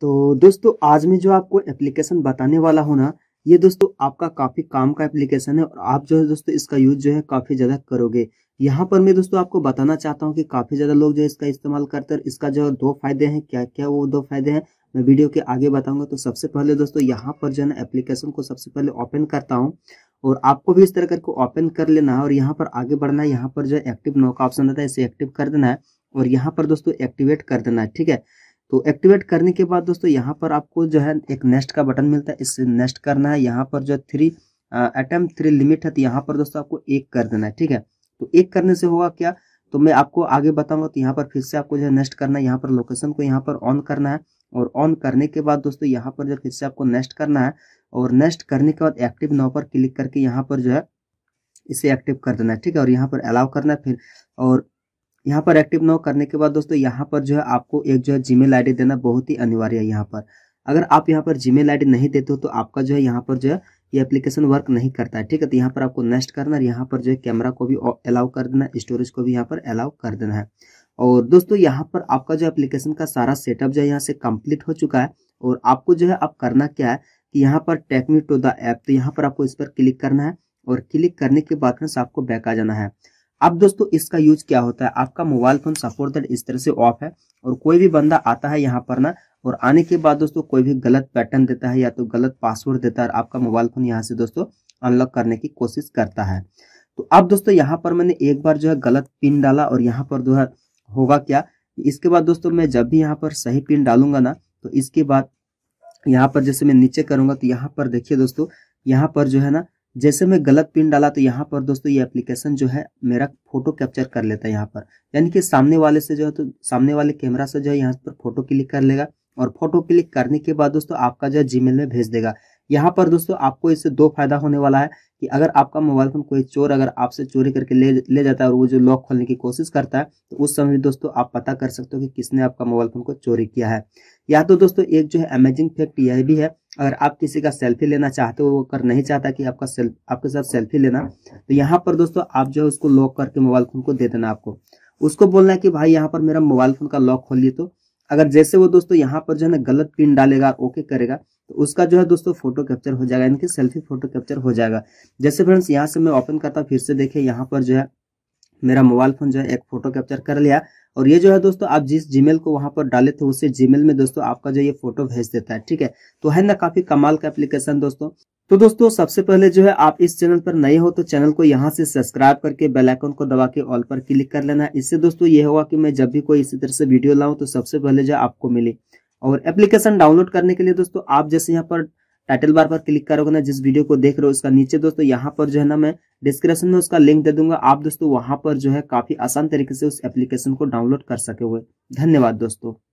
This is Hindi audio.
तो दोस्तों आज मैं जो आपको एप्लीकेशन बताने वाला हूँ ना ये दोस्तों आपका काफ़ी काम का एप्लीकेशन है और आप जो है दोस्तों इसका यूज जो है काफ़ी ज़्यादा करोगे यहाँ पर मैं दोस्तों आपको बताना चाहता हूँ कि काफ़ी ज़्यादा लोग जो है इसका इस्तेमाल करते हैं इसका जो दो फायदे हैं क्या क्या वो दो फायदे हैं मैं वीडियो के आगे बताऊंगा तो सबसे पहले दोस्तों यहाँ पर जो है ना एप्लीकेशन को सबसे पहले ओपन करता हूँ और आपको भी इस तरह करके ओपन कर लेना है और यहाँ पर आगे बढ़ना है यहाँ पर जो एक्टिव नो का ऑप्शन रहता है इसे एक्टिव कर देना है और यहाँ पर दोस्तों एक्टिवेट कर देना है ठीक है तो एक्टिवेट करने के बाद दोस्तों यहाँ पर आपको जो है एक नेक्स्ट का बटन मिलता है इससे नेक्स्ट करना है यहाँ पर जो थ्री एटम थ्री लिमिट है तो यहाँ पर दोस्तों आपको एक कर देना है ठीक है तो एक करने से होगा क्या तो मैं आपको आगे बताऊंगा तो यहाँ पर फिर से आपको जो है नेक्स्ट करना है यहाँ पर लोकेशन को यहाँ पर ऑन करना है और ऑन करने के बाद दोस्तों यहाँ पर जो फिर से आपको नेक्स्ट करना है और नेक्स्ट करने के बाद एक्टिव नाव पर क्लिक करके यहाँ पर जो है इसे एक्टिव कर देना है ठीक है और यहाँ पर अलाउ करना है फिर और यहाँ पर एक्टिव नाउ करने के बाद दोस्तों यहाँ पर जो है आपको एक जो है जीमेल मेल देना बहुत ही अनिवार्य है यहाँ पर अगर आप यहाँ पर जीमेल मेल नहीं देते हो तो आपका जो है यहाँ पर जो है ये एप्लीकेशन वर्क नहीं करता है ठीक है तो यहाँ पर आपको नेक्स्ट करना है यहाँ पर जो है कैमरा को भी अलाउ कर देना है स्टोरेज को भी यहाँ पर अलाउ कर देना है और दोस्तों यहाँ पर आपका जो एप्लीकेशन का सारा सेटअप जो है यहाँ से कंप्लीट हो चुका है और आपको जो है आप करना क्या है कि यहाँ पर टेक्मी टू द ऐप तो यहाँ पर आपको इस पर क्लिक करना है और क्लिक करने के बाद आपको बैक आ जाना है अब दोस्तों इसका यूज क्या होता है आपका मोबाइल फोन दैट इस तरह से ऑफ है और कोई भी बंदा आता है यहाँ पर ना और आने के बाद दोस्तों कोई भी गलत पैटर्न देता है या तो गलत पासवर्ड देता है आपका मोबाइल फोन यहाँ से दोस्तों अनलॉक करने की कोशिश करता है तो अब दोस्तों यहाँ पर मैंने एक बार जो है गलत पिन डाला और यहाँ पर जो है होगा क्या इसके बाद दोस्तों मैं जब भी यहाँ पर सही पिन डालूंगा ना तो इसके बाद यहाँ पर जैसे मैं नीचे करूंगा तो यहाँ पर देखिए दोस्तों यहाँ पर जो है ना जैसे मैं गलत पिन डाला तो यहाँ पर दोस्तों ये एप्लीकेशन जो है मेरा फोटो कैप्चर कर लेता है यहाँ पर यानी कि सामने वाले से जो है तो सामने वाले कैमरा से जो है यहाँ पर फोटो क्लिक कर लेगा और फोटो क्लिक करने के बाद दोस्तों आपका जो है जीमेल में भेज देगा यहाँ पर दोस्तों आपको इससे दो फायदा होने वाला है कि अगर आपका मोबाइल फोन कोई चोर अगर आपसे चोरी करके ले ले जाता है और वो जो लॉक खोलने की कोशिश करता है तो उस समय दोस्तों आप पता कर सकते हो कि किसने आपका मोबाइल फोन को चोरी किया है या तो दोस्तों एक जो है अमेजिंग फैक्ट यह भी है अगर आप किसी का सेल्फी लेना चाहते हो अगर कर नहीं चाहता कि आपका सेल्फ आपके साथ सेल्फी लेना तो यहाँ पर दोस्तों आप जो है उसको लॉक करके मोबाइल फोन को दे देना आपको उसको बोलना है कि भाई यहाँ पर मेरा मोबाइल फोन का लॉक खोलिए तो अगर जैसे वो दोस्तों यहाँ पर जो है ना गलत पिन डालेगा ओके करेगा तो उसका जो है दोस्तों फोटो कैप्चर हो जाएगा यानी कि सेल्फी फोटो कैप्चर हो जाएगा जैसे फ्रेंड्स यहाँ से मैं ओपन करता हूँ फिर से देखिए यहाँ पर जो है मेरा मोबाइल फ़ोन जो है एक फ़ोटो कैप्चर कर लिया और ये जो है दोस्तों आप जिस जीमेल को वहां पर डाले थे उसे जीमेल में दोस्तों आपका जो ये फोटो भेज देता है ठीक है तो है ना काफ़ी कमाल का एप्लीकेशन दोस्तों तो दोस्तों सबसे पहले जो है आप इस चैनल पर नए हो तो चैनल को यहाँ से सब्सक्राइब करके बेल आइकन को दबा के ऑल पर क्लिक कर लेना इससे दोस्तों ये होगा कि मैं जब भी कोई इसी तरह से वीडियो लाऊं तो सबसे पहले जो आपको मिले और एप्लीकेशन डाउनलोड करने के लिए दोस्तों आप जैसे यहाँ पर टाइटल बार पर क्लिक करोगे ना जिस वीडियो को देख रहे हो उसका नीचे दोस्तों यहाँ पर जो है ना मैं डिस्क्रिप्शन में उसका लिंक दे दूंगा आप दोस्तों वहां पर जो है काफी आसान तरीके से उस एप्लीकेशन को डाउनलोड कर सके हुए धन्यवाद दोस्तों